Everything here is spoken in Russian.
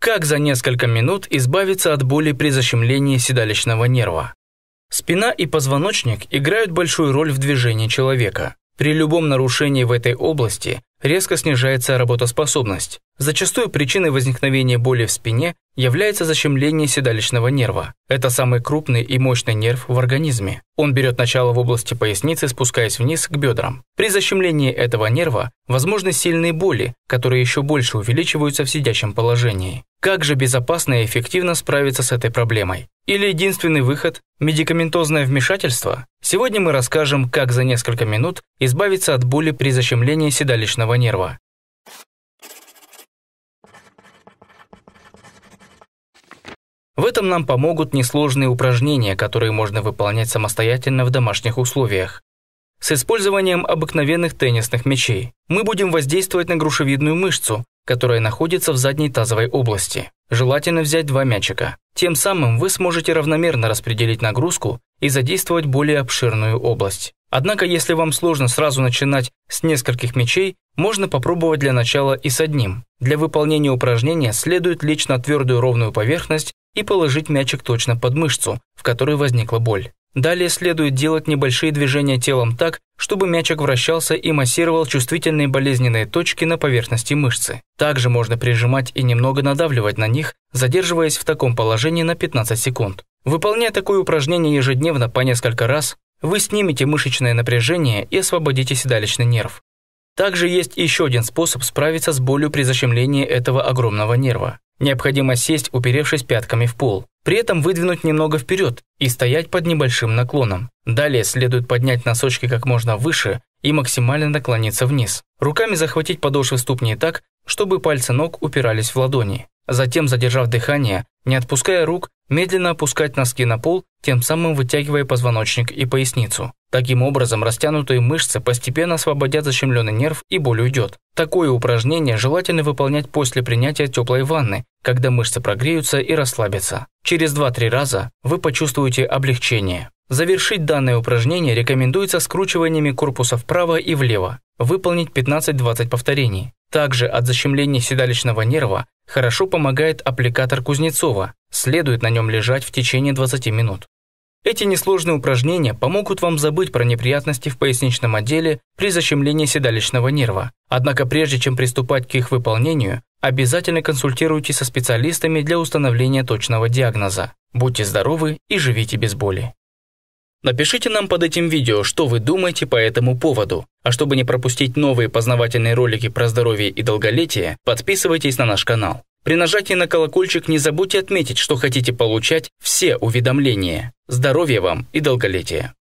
Как за несколько минут избавиться от боли при защемлении седалищного нерва? Спина и позвоночник играют большую роль в движении человека. При любом нарушении в этой области резко снижается работоспособность. Зачастую причиной возникновения боли в спине является защемление седалищного нерва. Это самый крупный и мощный нерв в организме. Он берет начало в области поясницы, спускаясь вниз к бедрам. При защемлении этого нерва возможны сильные боли, которые еще больше увеличиваются в сидячем положении. Как же безопасно и эффективно справиться с этой проблемой? Или единственный выход – медикаментозное вмешательство? Сегодня мы расскажем, как за несколько минут избавиться от боли при защемлении седалищного нерва. В этом нам помогут несложные упражнения, которые можно выполнять самостоятельно в домашних условиях. С использованием обыкновенных теннисных мячей мы будем воздействовать на грушевидную мышцу, которая находится в задней тазовой области. Желательно взять два мячика. Тем самым вы сможете равномерно распределить нагрузку и задействовать более обширную область. Однако, если вам сложно сразу начинать с нескольких мячей, можно попробовать для начала и с одним. Для выполнения упражнения следует лечь на твердую ровную поверхность и положить мячик точно под мышцу, в которой возникла боль. Далее следует делать небольшие движения телом так, чтобы мячик вращался и массировал чувствительные болезненные точки на поверхности мышцы. Также можно прижимать и немного надавливать на них, задерживаясь в таком положении на 15 секунд. Выполняя такое упражнение ежедневно по несколько раз, вы снимете мышечное напряжение и освободите седалищный нерв. Также есть еще один способ справиться с болью при защемлении этого огромного нерва. Необходимо сесть, уперевшись пятками в пол. При этом выдвинуть немного вперед и стоять под небольшим наклоном. Далее следует поднять носочки как можно выше и максимально наклониться вниз. Руками захватить подошвы ступней так, чтобы пальцы ног упирались в ладони. Затем, задержав дыхание, не отпуская рук, медленно опускать носки на пол, тем самым вытягивая позвоночник и поясницу. Таким образом, растянутые мышцы постепенно освободят защемленный нерв и боль уйдет. Такое упражнение желательно выполнять после принятия теплой ванны, когда мышцы прогреются и расслабятся. Через 2-3 раза вы почувствуете облегчение. Завершить данное упражнение рекомендуется скручиваниями корпуса вправо и влево. Выполнить 15-20 повторений. Также от защемления седалищного нерва хорошо помогает аппликатор Кузнецова. Следует на нем лежать в течение 20 минут. Эти несложные упражнения помогут вам забыть про неприятности в поясничном отделе при защемлении седалищного нерва. Однако прежде чем приступать к их выполнению, обязательно консультируйтесь со специалистами для установления точного диагноза. Будьте здоровы и живите без боли. Напишите нам под этим видео, что вы думаете по этому поводу. А чтобы не пропустить новые познавательные ролики про здоровье и долголетие, подписывайтесь на наш канал. При нажатии на колокольчик не забудьте отметить, что хотите получать все уведомления. Здоровья вам и долголетия!